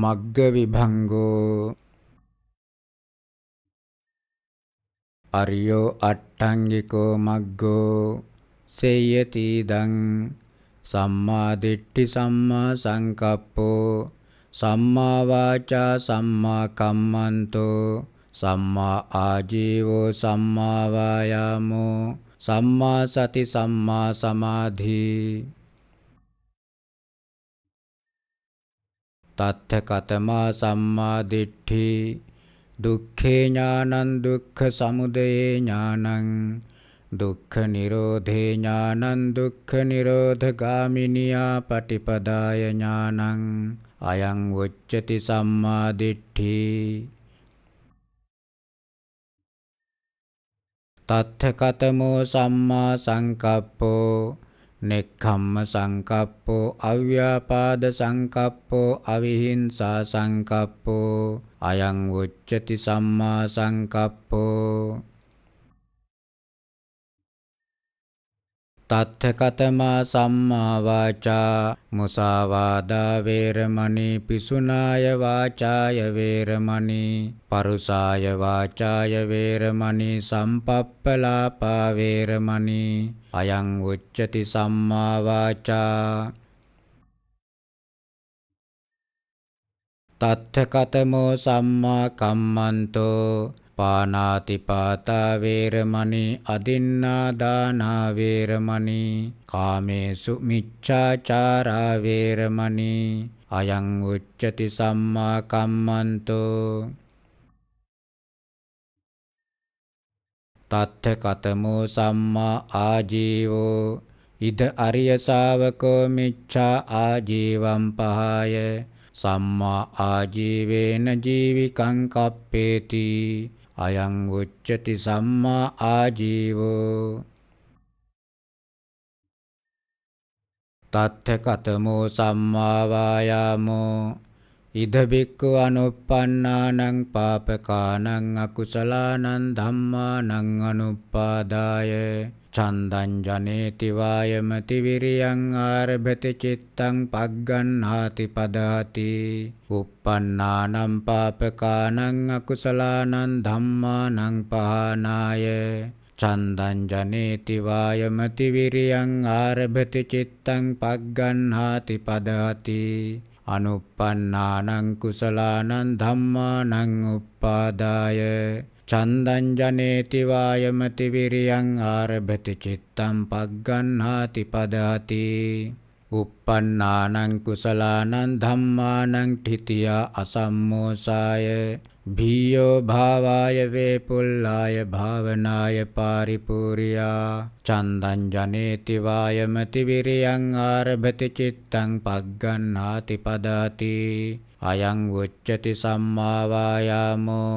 මග්ග විභංගෝ අරියෝ අට්ඨංගිකෝ මග්ගෝ සේයති දං සම්මා දිට්ඨි සම්මා සංකප්පෝ සම්මා වාචා සම්මා කම්මන්තෝ සම්මා ආජීවෝ සම්මා වායාමෝ සම්මා සති සම්මා සමාධි තත්ථ කතමා සම්මා දිට්ඨි දුක්ඛේ ඥානං දුක්ඛ සමුදයේ ඥානං දුක්ඛ නිරෝධේ ඥානං දුක්ඛ නිරෝධගාමිනියා පටිපදාය ඥානං අයං උච්චති සම්මා දිට්ඨි තත්ථ කතමෝ සම්මා සංකප්පෝ නෙක්ඛම්ම සංකප්පෝ අව්‍යාපාද සංකප්පෝ අවිහිංසා සංකප්පෝ අයං උච්චති සම්මා සංකප්පෝ තත්ථකතමා සම්මා වාචා මුසාවාදා වේරමණී පිසුනාය වාචාය වේරමණී පරුසාය වාචාය වේරමණී සම්පප්පලාපා වේරමණී අයං උච්චති සම්මා වාචා තත්ථකතමෝ සම්මා කම්මන්තෝ පානාතිපාතා වේරමණී අදින්නා දානා වේරමණී කාමේසු මිච්ඡාචාරා වේරමණී අයං උච්චති සම්මා කම්මන්තෝ තත්ථ කතමෝ සම්මා ආජීවෝ ඉද අරිය ශාවකෝ මිච්ඡා ආජීවම් පහය සම්මා ආජීවේන ජීවිකං කප්පේති අයං උච්චති සම්මා ආජීවෝ තත්ථ කතමෝ සම්මා වායාමෝ ඉද බික්කු අනුප්පන්නානං පාපකානං අකුසලානං ධම්මානං අනුප්පාදාය චන්දං ජනේති වායමති විරියං ආරභති චිත්තං පග්ගණ්හාති පදහති uppannānaṁ pāpakānaṁ akusalaanaṁ dhammānaṁ pahānāya චන්දං ජනේති වායමති විරියං ආරභති චිත්තං පග්ගණ්හාති පදහති අනුප්පන්නානං කුසලානං ධම්මානං uppādāya චන්දං ජනේති වායමති විරියං ආරභති චිත්තං පග්ගන්හාති පදහති uppannānaṁ kusalānaṁ dhammānaṁ thitiyā asammōsāya භීයෝ භාවාය වේපුල්ලාය භාවනාය පාරිපූර්යා චන්දං ජනේති වායමති විරියං ආරභති චිත්තං පග්ගන්නාති පදාති අයං උච්චති සම්මා වායාමෝ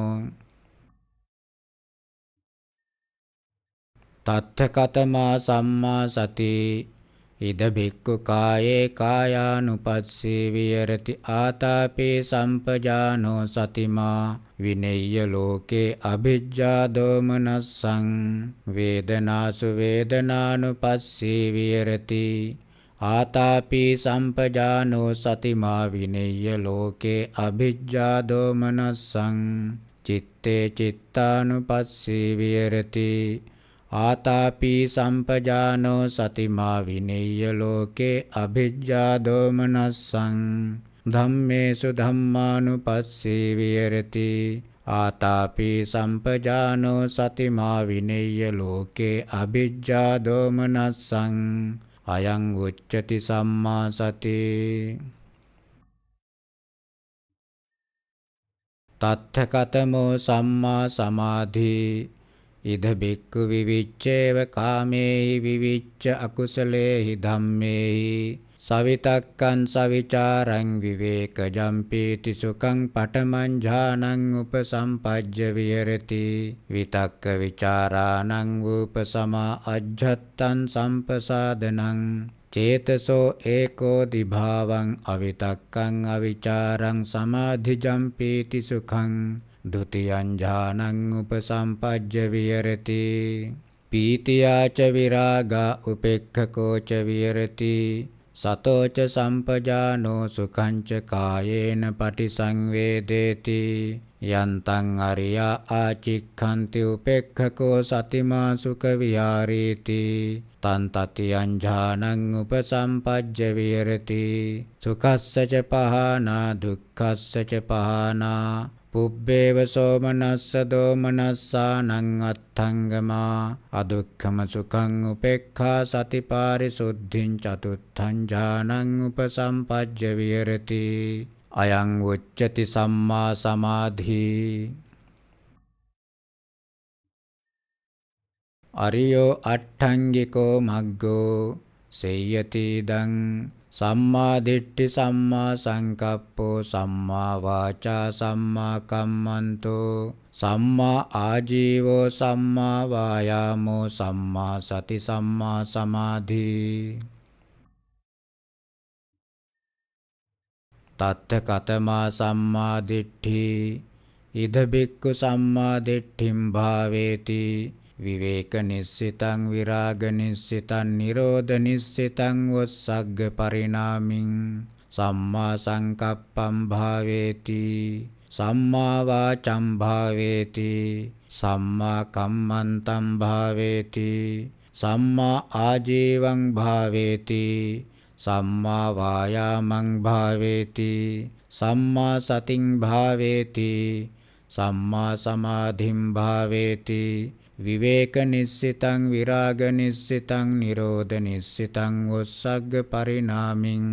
තත්ථකතමා සම්මා සති ඉද භික්ඛු කායේ කායානුපස්සී විහෙරති ආතාපේ සම්පජානෝ සතිමා විනෙය්‍ය ලෝකේ අභිජ්ජා දෝමනස්සං වේදනාසු වේදනානුපස්සී විහෙරති ආතාපී සම්පජානෝ සතිමා විනෙය්‍ය ලෝකේ අභිජ්ජා දෝමනස්සං චිත්තේ චිත්තානුපස්සී විහෙරති ආතාපී සම්පජානෝ සතිමා විනේය ලෝකේ අභිජ්ජා දෝමනස්සං ධම්මේසු ධම්මානුපස්සී විහෙරති ආතාපී සම්පජානෝ සතිමා විනේය ලෝකේ අභිජ්ජා දෝමනස්සං අයං උච්චති සම්මා සති තත්ථකතමෝ සම්මා සමාධි ඉද බික්කු විවිච්චේව කාමේහි විවිච්ච අකුසලේහි ධම්මේහි සවිතක්කං සවිචාරං විවේකජම්පීති සුඛං පඨමං ඥානං උපසම්පජ්ජ විහෙරති විතක්ක විචාරාණං උපසමා අජ්ජත්තං සම්පසාදනං චේතසෝ ඒකෝ දිභාවං අවිතක්කං අවිචාරං සමාධිජම්පීති සුඛං ဒုတိယံญาณัง උපසම්පජ්ජ විහෙරති පීතියාච විරාගා උපෙක්ඛකෝ ච විහෙරති සතෝ ච සම්පජානෝ සුඛං ච කායේන පටිසංවේදේති යන්තං අරියා ආචික්ඛන්ති උපෙක්ඛකෝ සතිමා සුඛ විහාරීති තන් තතියං ඥානං උපසම්පජ්ජ විහෙරති සුඛස්ස ච පහනා දුක්ඛස්ස ච පහනා පුබ්බේව සෝමනස්ස දෝමනස්සානං අත්ථංගමා අදුක්ඛම සුඛං උපේක්ඛා සතිපාරිසුද්ධින් චතුත්ථං ඥානං උපසම්පජ්ජ විහෙරති අයං උච්චති සම්මා සමාධි අරියෝ අට්ඨංගිකෝ මග්ගෝ සේයති දං සම්මා දිට්ඨි සම්මා සංකප්පෝ සම්මා වාචා සම්මා කම්මන්තෝ සම්මා ආජීවෝ සම්මා වායාමෝ සම්මා සති සම්මා සමාධි තත්ත කතමා සම්මා දිට්ඨි ඉද බික්කු සම්මා දිට්ඨිම් භාවේති විවේක නිස්සිතං විරාග නිස්සිතං නිරෝධ නිස්සිතං වස්සග්ග පරිණාමින් සම්මා සංකප්පම් භාවේති සම්මා වාචම් භාවේති සම්මා කම්මන්තම් භාවේති සම්මා ආජීවං භාවේති සම්මා වායාමං භාවේති සම්මා සතිං භාවේති සම්මා සමාධිම් භාවේති විවේක නිස්සිතං විරාග නිස්සිතං නිරෝධ නිස්සිතං උස්සග්ග පරිණාමින්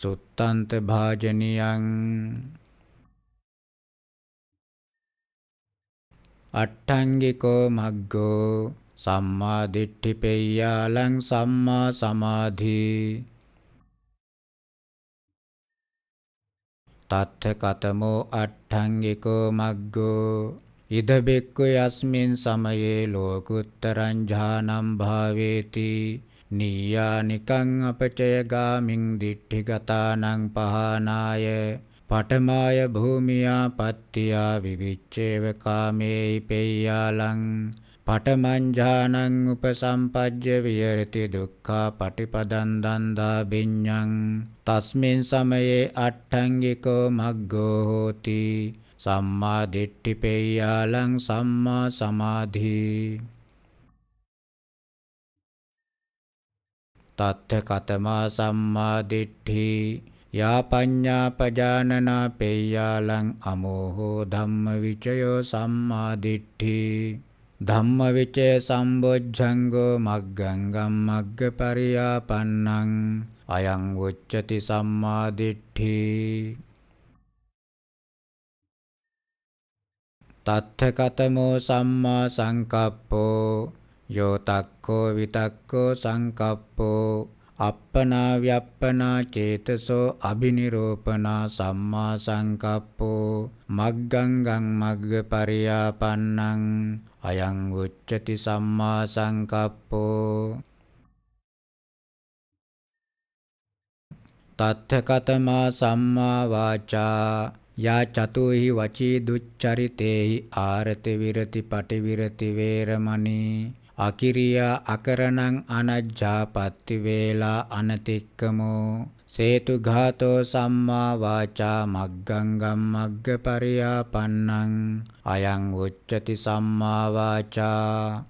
සුත්තන්ත භාජනියං අට්ඨංගිකෝ මග්ගෝ සම්මා දිට්ඨිපෙය්‍යාලං සම්මා සමාධි තත්ථ කතමෝ අට්ඨංගිකෝ මග්ගෝ ඉද බික්කු යස්මින් සමයේ ලෝකුත්තරං ඥානම් භාවේති නීයා නිකං අපචය ගාමින් දිට්ඨිගතානං පහනාය පඨමාය භූමියා පත්තියා විවිච්ඡේව කාමේයි පෙය්‍යාලං පටමංජානං උපසම්පජ්ජ විහෙරති දුක්ඛා පටිපදං දන්දා බිඤ්ඤං තස්මින් සමයේ අට්ඨංගිකෝ මග්ගෝ හෝති සම්මා දිට්ඨිපේයාලං සම්මා සමාධි තත්ථ කතමා සම්මා දිට්ඨි යා පඤ්ඤා පජානනා පේයාලං අමෝහෝ ධම්ම විචයෝ සම්මා දිට්ඨි ධම්මවිච සම්බොජ්ජංගෝ මග්ගං ගම්මග්ගපරියාපන්නං අයං උච්චති සම්මා දිට්ඨි තත්ථකතමෝ සම්මා සංකප්පෝ යෝ තක්කෝ විතක්කෝ සංකප්පෝ අප්පනා ව්‍යප්පනා චේතසෝ අබිනිරෝපනා සම්මා සංකප්පෝ මග්ගං ගං මග්ග පරියාපන්නං අයං උච්චති සම්මා සංකප්පෝ තත්ථ කතමා සම්මා වාචා යා චතුහි වචී දුච්චරිතේහි ආරති විරති පටිවිරති වේරමණී අකිරියා අකරණං අනජ්ජාපත්ති වේලා අනතික්කමෝ සේතු ඝාතෝ සම්මා වාචා මග්ගංගම් මග්ගපරියාපන්නං අයං උච්චති සම්මා වාචා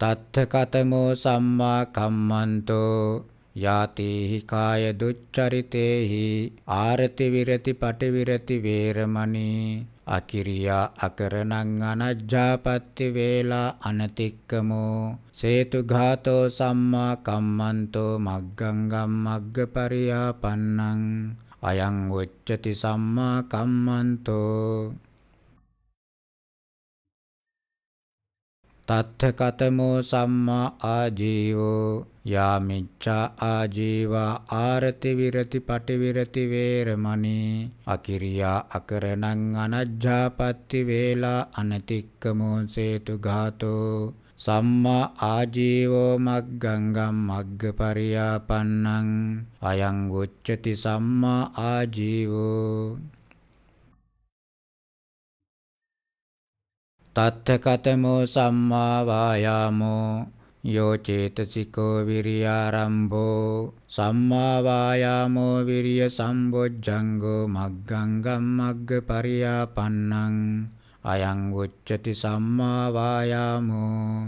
තත්ථ කතමෝ සම්මා කම්මන්තෝ යාතේහි කාය දුච්චරිතේහි ආරති විරති පටි විරති වේරමණී අකිරියා අකරණං අනජ්ජාපත්ති වේලා අනතික්කමෝ සේතු ඝාතෝ සම්මා කම්මන්තෝ මග්ගංගම් මග්ගපරියාපන්නං අයං උච්චති සම්මා කම්මන්තෝ තත්ථ කතමෝ සම්මා ආජීවෝ යාමිච්ඡා ආජීවා ආරති විරති පටිවිරති වේරමණී අකිරියා අකරණං අනජ්ජාපත්ති වේලා අනතික්කමෝ සේතු ඝාතෝ සම්මා ආජීවෝ මග්ගංගම් මග්ගපරියාපන්නං අයං උච්චති සම්මා ආජීවෝ තත්ථ කතමෝ සම්මා වායාමෝ යෝ චේතසිකෝ විරියාරම්භෝ සම්මා වායාමෝ විරිය සම්බොජ්ජංගෝ මග්ගංගම් මග්ග පරියාපන්නං අයං උච්චති සම්මා වායාමෝ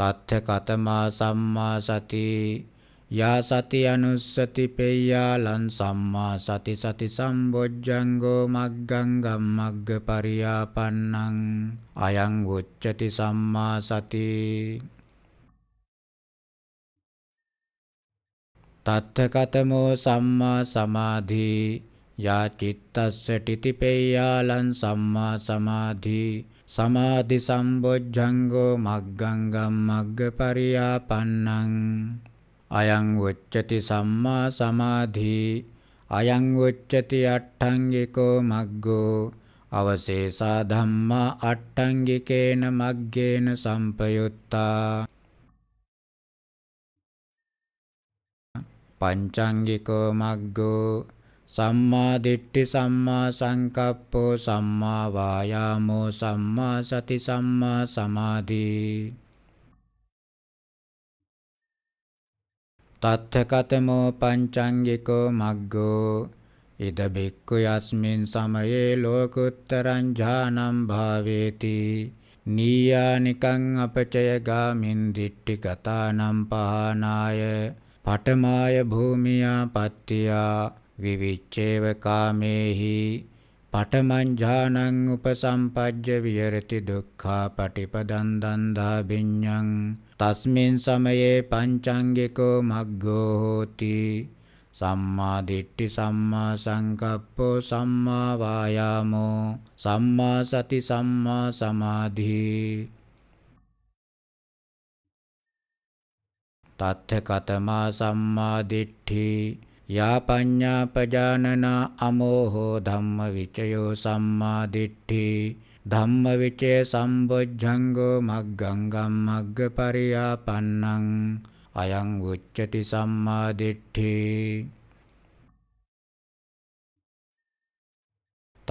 තත්ථ කතමා සම්මා සති යා සති අනුස්සති පෙය්‍යාලං සම්මා සති සති සම්බොජ්ජංගෝ මග්ගං ගම්මග්ග පරියාපන්නං අයං උච්චති සම්මා සති තත්ථ කතමෝ සම්මා සමාධි යා චිත්තස්ස ටිතිපෙය්‍යාලං සම්මා සමාධි සමාධි සම්බොජ්ජංගෝ මග්ගං ගම්මග්ග පරියාපන්නං අයං උච්චති සම්මා සමාධි අයං උච්චති අට්ඨංගිකෝ මග්ගෝ අවශේෂා ධම්මා අට්ඨංගිකේන මග්ගේන සම්පයුත්තා පංචංගිකෝ මග්ගෝ සම්මා දිට්ඨි සම්මා සංකප්පෝ සම්මා වායාමෝ සම්මා සති සම්මා සමාධි තත්ථකතමෝ පංචංගිකෝ මග්ගෝ ඉද බික්කු යස්මින් සමයේ ලෝකුත්තරං ඥානම් භාවේති නීයානිකං අපචය ගාමින් දිට්ටි ගතානම් පහනාය පඨමාය භූමියා පත්තියා විවිච්ඡේව කාමේහි පඨමං උපසම්පජ්ජ විහෙරති දුක්ඛා පටිපදං දන්දා විඤ්ඤං තස්මින් සමයේ පංචාංගිකෝ මග්ගෝ හෝති සම්මා දිට්ඨි සම්මා සංකප්පෝ සම්මා වායාමෝ සම්මා සති සම්මා සමාධි තත්ථ කතමා සම්මා දිට්ඨි යා පඤ්ඤා පජානනා අමෝහෝ ධම්ම විචයෝ සම්මා දිට්ඨි ධම්ම විචේ සම්බොජ්ජංගෝ මග්ගං ගම්මග්ග පරියාපන්නං අයං උච්චති සම්මා දිට්ඨි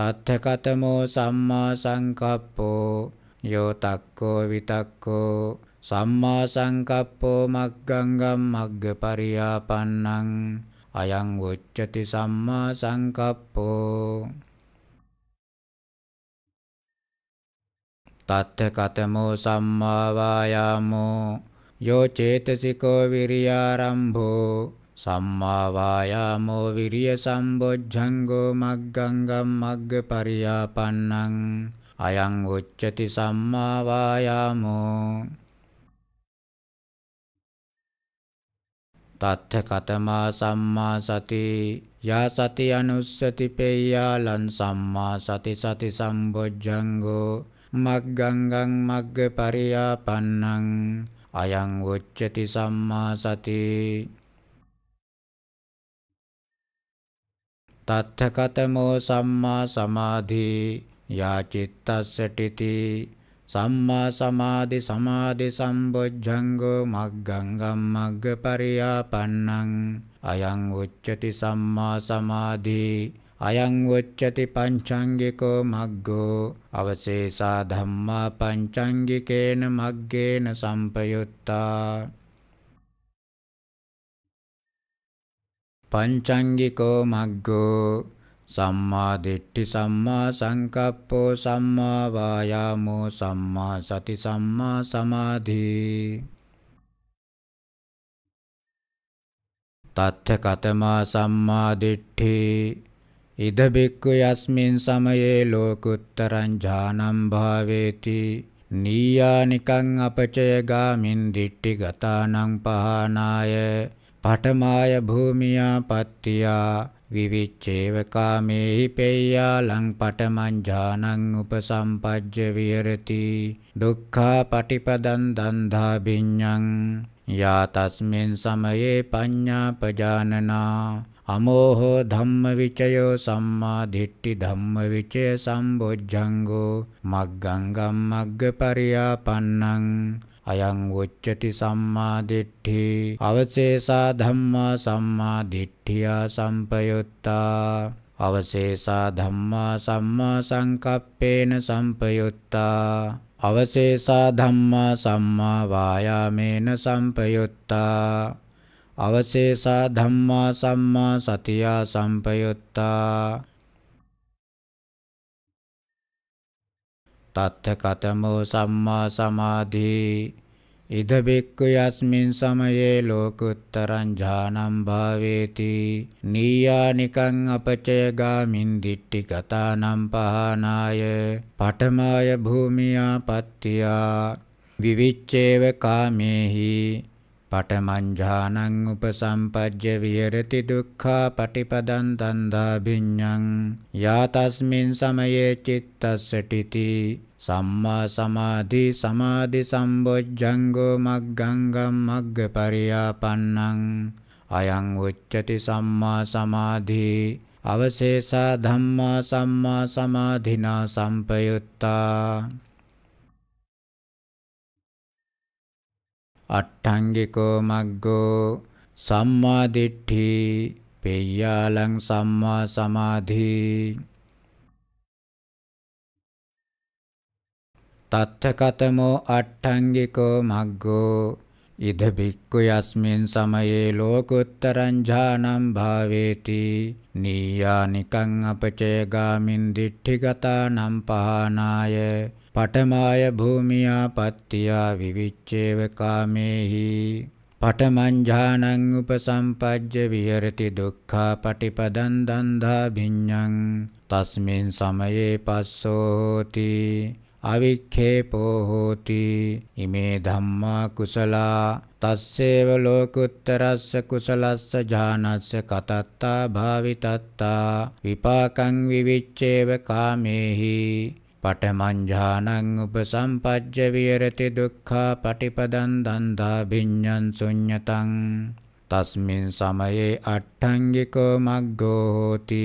තත්ථකතමෝ සම්මා සංකප්පෝ යෝ තක්කෝ විතක්කෝ සම්මා සංකප්පෝ මග්ගං ගම්මග්ග පරියාපන්නං අයං උච්චති සම්මා සංකප්පෝ තත්ථ කතමෝ සම්මා වායාමෝ යෝ චේතසිකෝ විරියාරම්භෝ සම්මා වායාමෝ විරිය සම්බොජ්ජංගෝ මග්ගංගම් මග්ගපරියාපන්නං අයං උච්චති සම්මා වායාමෝ තත්ථ කතමා සම්මා සති යා සති අනුස්සති පේයාලන් සම්මා සති සති සම්බොජ්ජංගෝ මග්ගංගං මග්ග පරියාපන්නං අයං උච්චති සම්මා සති තත්ථ කතමෝ සම්මා සමාධි යා චිත්තස්සටිති සම්මා සමාධි සමාධි සම්බොජ්ජංගෝ මග්ගංගම් මග්ගපරියාපන්නං අයං උච්චති සම්මා සමාධි අයං උච්චති පංචංගිකෝ මග්ගෝ අවශේෂා ධම්මා පංචංගිකේන මග්ගේන සම්පයුත්තා පංචංගිකෝ මග්ගෝ සම්මා දිට්ඨි සම්මා සංකප්පෝ සම්මා වායාමෝ සම්මා සති සම්මා සමාධි තත්ථ කතමා සම්මා දිට්ඨි ඉද බික්කු යස්මින් සමයේ ලෝකුත්තරං ඥානම් භාවේති නීයානිකං අපචය ගාමින් දිට්ටි ගතානං පහනාය පඨමාය භූමියා පත්තියා විවිච්චේව කාමේහි පෙය්‍යාලං පටමංජානං උපසම්පජ්ජ විහෙරති දුක්ඛා පටිපදං දන්ධා බිඤ්ඤං යා තස්මින් සමයේ පඤ්ඤා පජානනා අමෝහෝ ධම්මවිචයෝ සම්මා දිට්ඨි ධම්මවිචය සම්බොජ්ජංගෝ මග්ගංගම් මග්ගපරියාපන්නං අයං උච්චති සම්මා දිට්ඨි අවශේෂා ධම්මා සම්මා දිට්ඨියා සම්පයුත්තා අවශේෂා ධම්මා සම්මා සංකප්පේන සම්පයුත්තා අවශේෂා ධම්මා සම්මා වායාමේන සම්පයුත්තා අවශේෂා ධම්මා සම්මා සතියා සම්පයුත්තා තත්ථ කතමෝ සම්මා සමාධී ඉද බික්කු යස්මින් සමයේ ලෝකුත්තරං ඥානම් භාවේති නීයානිකං අපචය ගාමින් දිට්ටි කතානම් පහනාය පඨමාය භූමියා පත්තියා විවිච්ඡේව කාමේහි පටමංජානං උපසම්පජ්ජ විහෙරති දුක්ඛා පටිපදං තණ්හා භිඤ්ඤං යාතස්මින් සමයේ චිත්තස්සටිති සම්මා සමාධි සමාධි සම්බොජ්ජංගෝ මග්ගංගම් මග්ගපරියාපන්නං අයං උච්චති සම්මා සමාධි අවශේෂා ධම්මා සම්මා සමාධිනා සම්පයුත්තා අට්ඨංගිකෝ මග්ගෝ සම්මා දිට්ඨි පෙය්‍යාලං සම්මා සමාධි තත්තකතමෝ අට්ඨංගිකෝ මග්ගෝ ඉද බික්කු යස්මින් සමයේ ලෝකුත්තරං ඥානම් භාවේති නීයා නිකං අපචේ ගාමින් දිට්ඨිගතා නම් පහනාය පඨමාය භූමියා පත්තියා විවිච්ඡේව කාමේහි පඨමං උපසම්පජ්ජ විහෙරති දුක්ඛා පටිපදං දන්ධා භිඤ්ඤං තස්මින් සමයේ පස්සෝ හෝති අවික්ඛේපෝ හෝති ඉමේ ධම්මා කුසලා තස්සේව ලෝකුත්තරස්ස කුසලස්ස ඥානස්ස කතත්තා භාවිතත්තා විපාකං විවිච්ඡේව කාමේහි පටමංජානං උපසම්පජ්ජ විරති දුක්ඛා පටිපදං දන්දා භිඤ්ඤං ශුඤ්ඤතං තස්මින් සමයේ අට්ඨංගිකෝ මග්ගෝ හෝති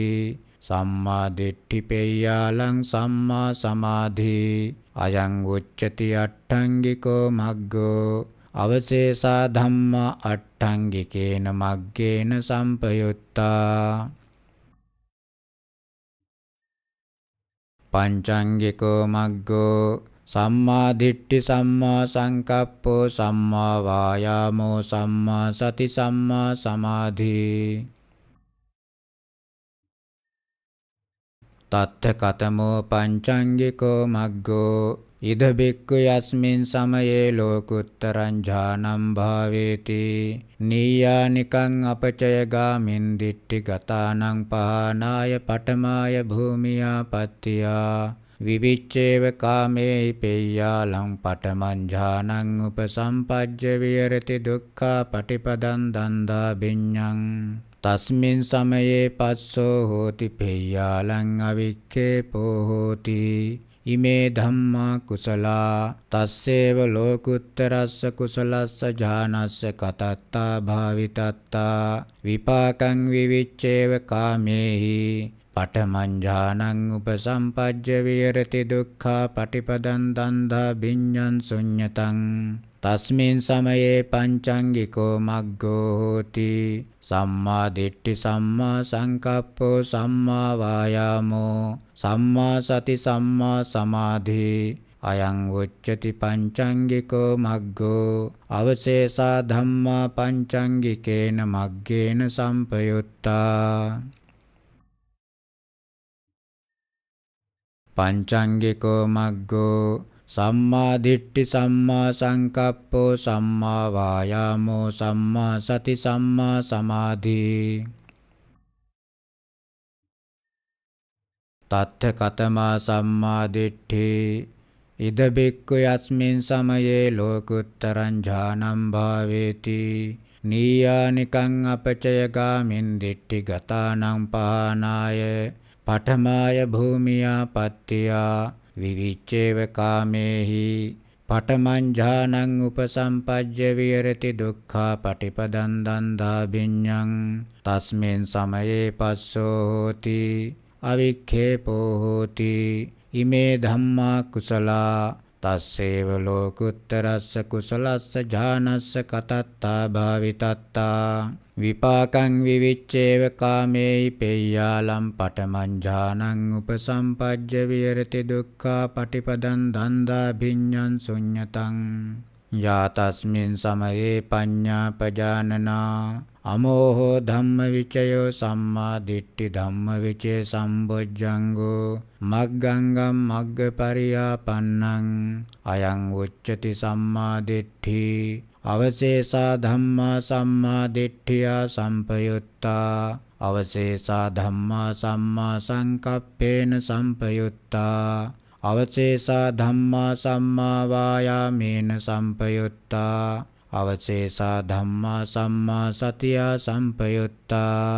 සම්මා දිට්ඨි පෙය්‍යාලං සම්මා සමාධි අයං උච්චති අට්ඨංගිකෝ මග්ගෝ අවශේෂා ධම්මා අට්ඨංගිකේන මග්ගේන සම්පයුත්තා පංචංගිකෝ මග්ගෝ සම්මා දිට්ඨි සම්මා සංකප්පෝ සම්මා වායාමෝ සම්මා සති සම්මා සමාධි තත්ත කතමෝ පංචංගිකෝ මග්ගෝ ඉද බික්කු යස්මින් සමයේ ලෝකුත්තරං ඥානම් භාවේති නීයානිකං අපචයගාමින් දිට්ටි ගතානං පහනාය පඨමාය භූමියාපත්තියා විවිච්චේව කාමේ පෙය්‍යාලං පඨමං ඥානං උපසම්පජ්ජ විහෙරති දුක්ඛා පටිපදං දන්දා බින්ඤං තස්මින් සමයේ පස්සෝ හෝති පෙය්‍යාලං අවික්කේ පෝ හෝති ඉමේ ධම්මා කුසලා තස්සේව ලෝකුත්තරස්ස කුසලස්ස ජානස්ස කතත්තා භාවිතත්තා විපාකං විවිච්ඡේව කාමේහි පඨමංජානං උපසම්පජ්ජ විහෙරති දුක්ඛා පටිපදං දන්දා බිඤ්ඤං ශුඤ්ඤතං තස්මින් සමයේ පංචංගිකෝ මග්ගෝ හෝති සම්මා දිට්ඨි සම්මා සංකප්පෝ සම්මා වායාමෝ සම්මා සති සම්මා සමාධි අයං උච්චති පංචංගිකෝ මග්ගෝ අවශේෂා ධම්මා පංචංගිකේන මග්ගේන සම්පයුත්තා පංචංගිකෝ මග්ගෝ සම්මා දිට්ඨි සම්මා සංකප්පෝ සම්මා වායාමෝ සම්මා සති සම්මා සමාධි තත්ථ කතමා සම්මා දිට්ඨි ඉද බික්කු යස්මින් සමයේ ලෝකුත්තරං ඥානං භාවේති නීයානිකං අපචයගාමින් දිට්ඨි ගතානං පහනාය පඨමාය භූමියා පත්‍තියා විවිච්චේව කාමේහි පටමංජානං උපසම්පජ්ජ විහෙරති දුක්ඛා පටිපදං දන්දා බිඤ්ඤං තස්මෙන් සමයේ පස්සෝ හෝති අවික්ඛේපෝ හෝති ඉමේ ධම්මා කුසලා තස්සේව ලෝකුත්තරස්ස කුසලස්ස ඥානස්ස කතත්තා භාවිතත්තා විපාකං විවිච්ඡේව කාමේයි පෙය්‍යාලම් පඨමං ඥානං උපසම්පජ්ජ විහෙරති දුක්ඛා පටිපදං ධන්දා භිඤ්ඤං ශුඤ්ඤතං යාතස්මින් සමයේ පඤ්ඤා පජානනා අමෝහෝ ධම්මවිචයෝ සම්මා දිට්ඨි ධම්මවිචේ සම්බොජ්ජංගෝ මග්ගංගම් මග්ගපරියාපන්නං අයං උච්චති සම්මා දිට්ඨි අවශේෂා ධම්මා සම්මා දිට්ඨියා සම්පයුත්තා අවශේෂා ධම්මා සම්මා සංකප්පේන සම්පයුත්තා අවශේෂා ධම්මා සම්මා වායාමේන සම්පයුත්තා අවශේෂා ධම්මා සම්මා සතියා සම්පයුත්තා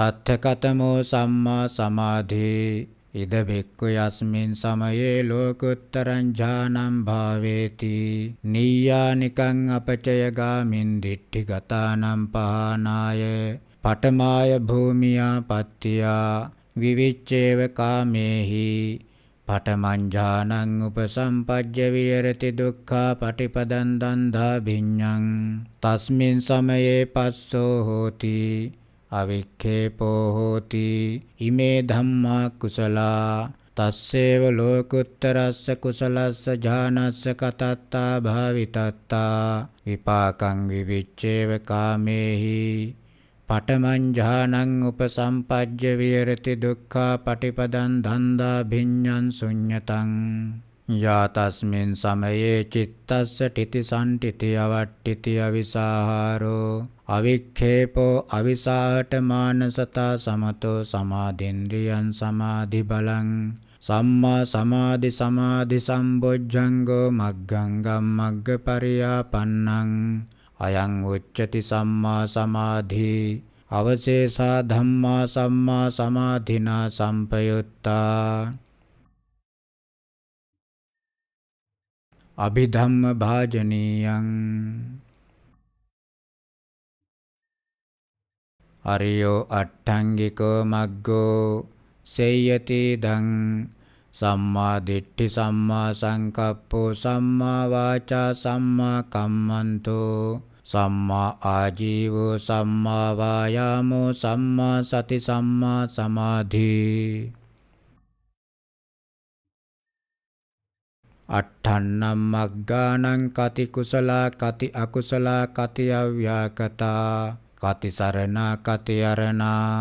තත්ථකතමෝ සම්මා සමාධි ඉද බික්කු යස්මින් සමයේ ලෝකුත්තරං ඥානං භාවේති නීයානිකං අපචය ගාමින් දිට්ඨි ගතානම් පහනාය පඨමාය භූමියා පත්‍ත්‍යා විවිච්ඡේව කාමේහි පටමංජානං උපසම්පජ්ජ විහෙරති දුක්ඛා පටිපදං දන්දා භිඤ්ඤං තස්මින් සමයේ පස්සෝ හෝති අවික්ඛේපෝ හෝති ඉමේ ධම්මා කුසලා තස්සේව ලෝකුත්තරස්ස කුසලස්ස ඥානස්ස කතත්තා භාවිතත්තා විපාකං විවිච්ඡේව කාමේහි පටමංජානං උපසම්පජ්ජ විහෙරති දුක්ඛා පටිපදං ධන්දා භිඤ්ඤං ශුඤ්ඤතං යාතස්මින් සමයේ චිත්තස්ස ඨಿತಿ සම්ඨಿತಿ අවට්ඨಿತಿ අවිසාහාරෝ අවික්ඛේපෝ අවිසාහට මානසතා සමතෝ සමාධින්ද්‍රියං සමාධි බලං සම්මා සමාධි සමාධි සම්බොජ්ජංගෝ මග්ගංගම් මග්ගපරියාපන්නං අයං උච්චති සම්මා සමාධි අවශේෂා ධම්මා සම්මා සමාධිනා සම්පයුත්තා අභිධම්ම භාජනීයං අරියෝ අට්ඨංගිකෝ මග්ගෝ සේයති දං සම්මා දිට්ඨි සම්මා සංකප්පෝ සම්මා වාචා සම්මා කම්මන්තෝ සම්මා ආජීවෝ සම්මා වායාමෝ සම්මා සති සම්මා සමාධි අට්ඨන්නම් මග්ගානං කති කුසලා කති අකුසලා කති අව්‍යාකතා කති සරණා කති අරණා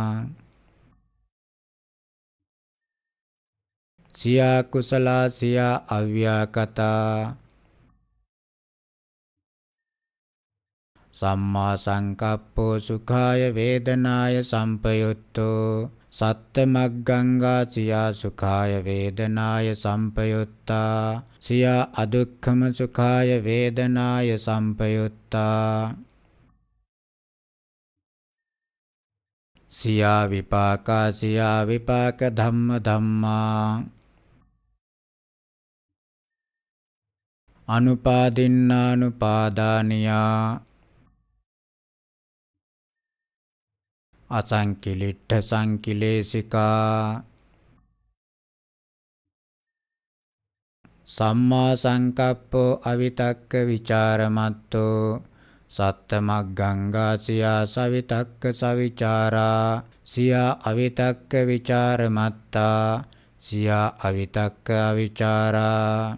සියා කුසලා සියා අව්‍යාකතා සම්මා සංකප්පෝ සුඛාය වේදනාය සම්පයුත්තෝ සත්ත මග්ගංගා සියා සුඛාය වේදනාය සම්පයුත්තා සියා අදුක්ඛම සුඛාය වේදනාය සම්පයුත්තා සියා විපාකා සියා විපාක ධම්ම ධම්මා අනුපාදින්නානුපාදානියා අසංකිලිට්ඨ සංකිලේසිකා සම්මා සංකප්පෝ අවිතක්ක ਵਿਚාරමත්තෝ සත්තමග්ගංගා සියා සවිතක්ක සවිචාරා සියා අවිතක්ක ਵਿਚාරමත්තා සියා අවිතක්ක අවිචාරා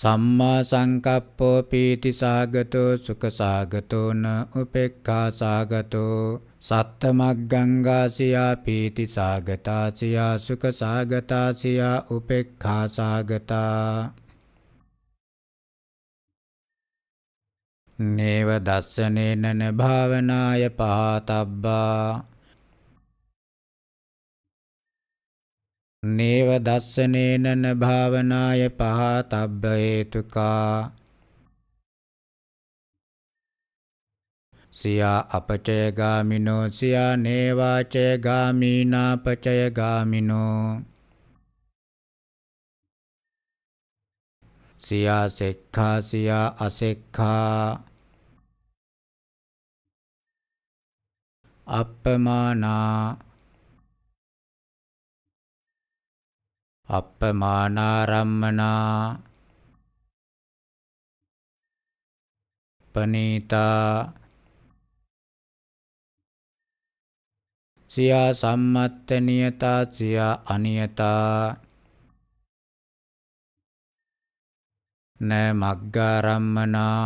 සම්මා සංකප්පෝ පීති සාගතෝ සුඛ සාගතෝ න උපේක්ඛා සාගතෝ සත්තමග්ගංගාසියා පීති සාගතාසියා සුඛ සාගතාසියා උපේක්ඛා සාගතා නේව දස්සනේනන භාවනාය පහතබ්බා නේව දස්සනේනන භාවනාය පහතබ්බ හේතුකා සියා අපචය ගාමිනෝ සියා නේවාචය ගාමීනා පචය ගාමිනෝ සියා සෙක්ඛා සියා අසෙක්ඛා අප්පමානා අප්පමානාරම්මනා පනීතා සියා සම්මත්ත නියතා සියා අනියතා නෑ මග්ගාරම්මනා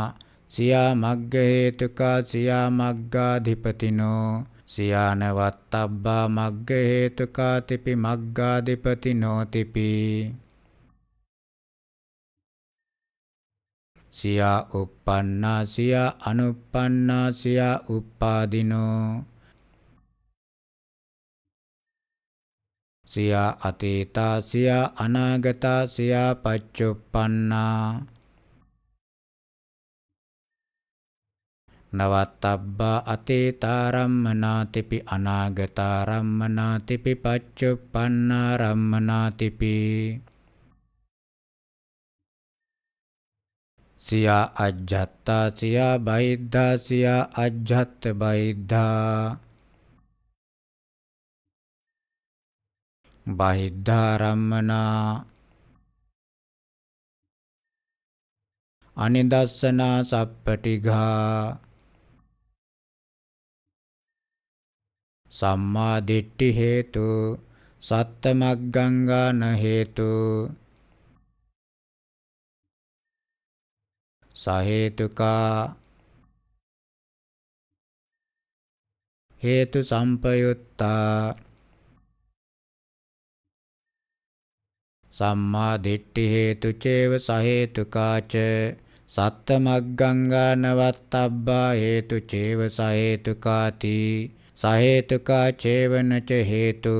සියා මග්ග හේතුකා සියා මග්ගාධිපතිනෝ සියානවත්තබ්බා මග්ග හේතුකාතිපි මග්ගාධිපති නොතිපි සියා uppannā සියා anuppannā සියා uppādinō සියා අතීතා සියා අනාගතා සියා පච්චුප්පන්නා නවත්තබ්බා අතේතාරම්මනාතිපි අනාගතාරම්මනාතිපි පච්චුප්පන්නාරම්මනාතිපි සියා අජ්ජත්තා සියා බයිද්ධා සියා අජ්ජත්ත බයිද්ධා බහිද්ධාරම්මනා අනිදස්සනා සප්පටිගා සම්මා දිට්ඨි හේතු සත්තමග්ගංගාන හේතු සහේතුකා හේතු සම්පයුත්තා සම්මා දිට්ඨි හේතු චේව සහේතුකාච සත්තමග්ගංගානවත්තබ්බා හේතු චේව සහේතුකාති සහේතුකා චේවනච හේතු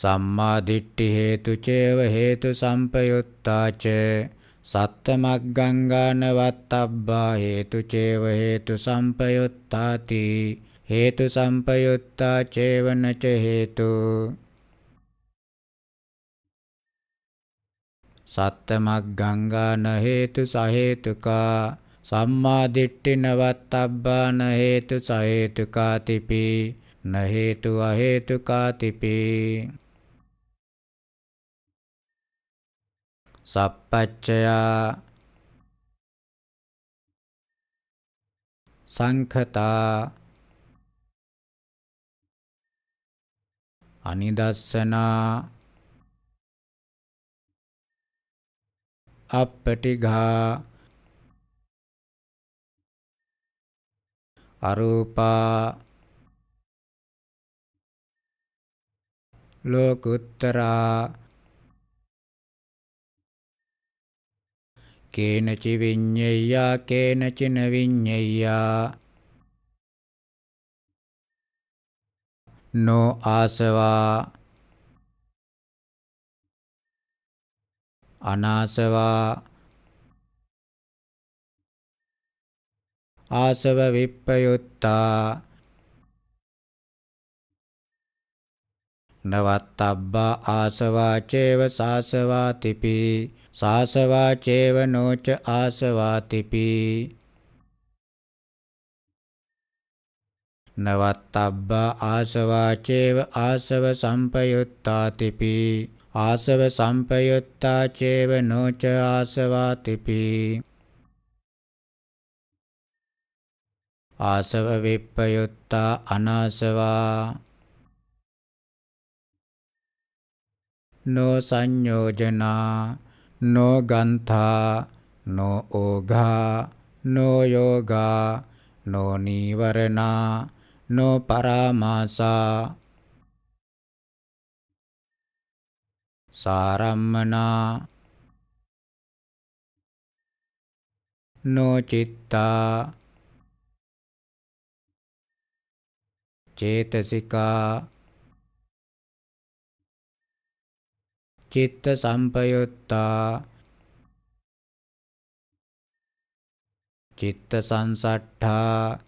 සම්මා දිට්ඨි හේතු චේව හේතු සම්පයුත්තාච සත්තමග්ගංගානවත්තබ්බා හේතු චේව හේතු සම්පයුත්තාති හේතු සම්පයුත්තා චේවනච හේතු සත්තමග්ගංගාන හේතු සහේතුකා සම්මා දිට්ඨි නවත්තබ්බාන හේතු සහේතුකාතිපි න හේතු අහේතුකාතිපි සප්පච්චයා සංඛතා අනිදස්සනා අපටිඝා අරූපා ලෝකුත්තරා කේනචි විඤ්ඤයා කේනචින විඤ්ඤයා නෝ ආසවා අනාසවා ආසව විප්පයුත්තා නවත්තබ්බා ආසවා චේව සාසවාතිපි සාසවා චේව නොච ආසවාතිපි නවත්තබ්බා ආසවා චේව ආසව සම්පයුත්තාතිපි ආසව සම්පයුත්තා චේව නොච ආසවාතිපි ආසව විප්පයුත්තා අනාසවා නෝ සංයෝජනා නෝ ගන්ථා නෝ ඕඝා නෝ යෝගා නෝ නීවරණා නෝ පරාමාසා සාරම්මනා නෝ චිත්තා චේතසිකා චිත්ත සම්පයුත්තා චිත්ත සංසට්ඨා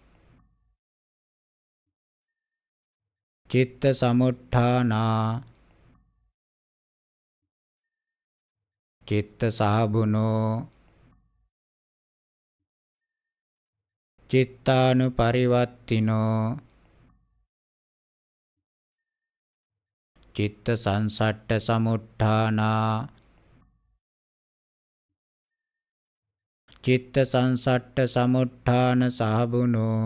චිත්ත සමුට්ඨානා චිත්ත සහබුනෝ චිත්තානු පරිවත්තිනෝ චිත්ත සංසට්ඨ සමුට්ඨානා චිත්ත සංසට්ඨ සමුට්ඨාන සහබුනෝ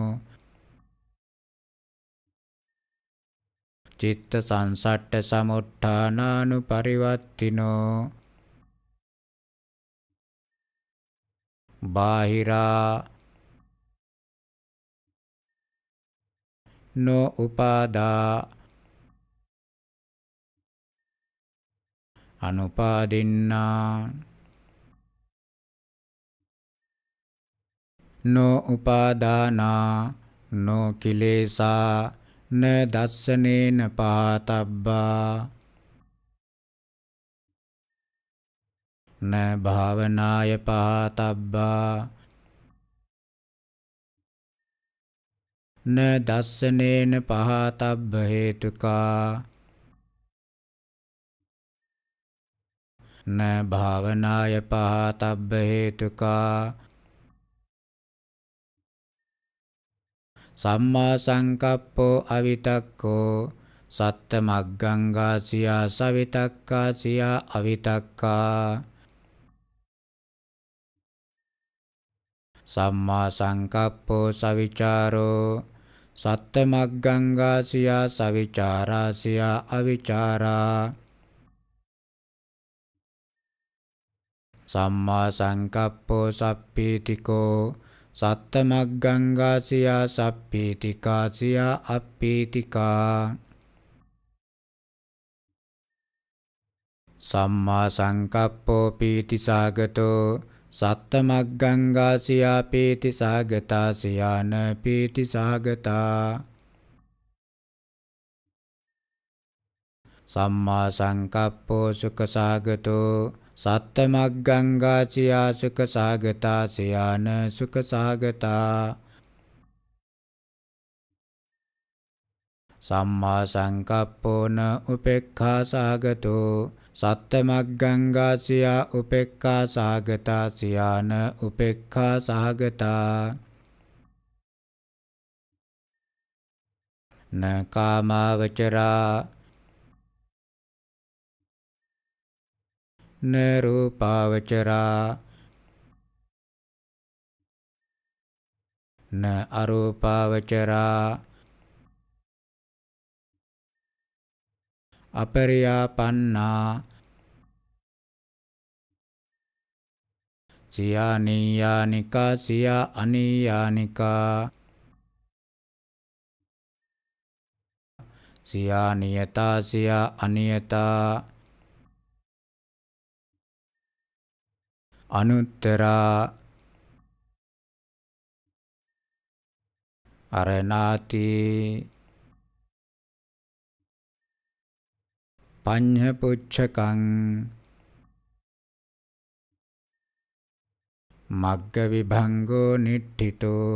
චිත්ත සංසට්ඨ සමුට්ඨානානු පරිවත්තිනෝ බාහිරා නො උපාදා අනුපාදින්නා නෝ උපාදානා නෝ කිලේසා න දස්සනේන පාතබ්බා න භාවනාය පාතබ්බා න දස්සනේන පහතබ්බ හේතුකා න භාවනාය පහතබ්බ හේතුකා සම්මා සංකප්පෝ අවිතක්කෝ සත්ත මග්ගංගාසියා සවිතක්කාසියා අවිතක්කා සම්මා සංකප්පෝ සවිචාරෝ සත්ත මග්ගංගාසියා සවිචාරාසියා අවිචාරා සම්මා සංකප්පෝ සප්පීතිකෝ සත්ත මග්ගංගාසියා සප්පීතිකාසියා අප්පීතිකා සම්මා සංකප්පෝ පීතිසාගතෝ සත්ත මග්ගංගාසියා පීතිසාගතාසියාන පීතිසාගතා සම්මා සංකප්පෝ සුඛසාගතෝ සත්තමග්ගංගාචියා සුඛ සාගතා සයාන සුඛ සාගතා සම්මා සංකප්පෝන උපේක්ඛා සාගතෝ සත්තමග්ගංගාචියා උපේක්ඛා සාගතා සයාන උපේක්ඛා සාගතා නකාමවචරා න රූපාවචරා න අරූපාවචරා අපරියාපන්නා සියානීයානිකා සියා අනීයානිකා සියා නියතා සියා අනියතා අනුත්තරා අරණාති පඤ්ඤපුච්ඡකං මග්ග විභංගෝ නිට්ඨිතෝ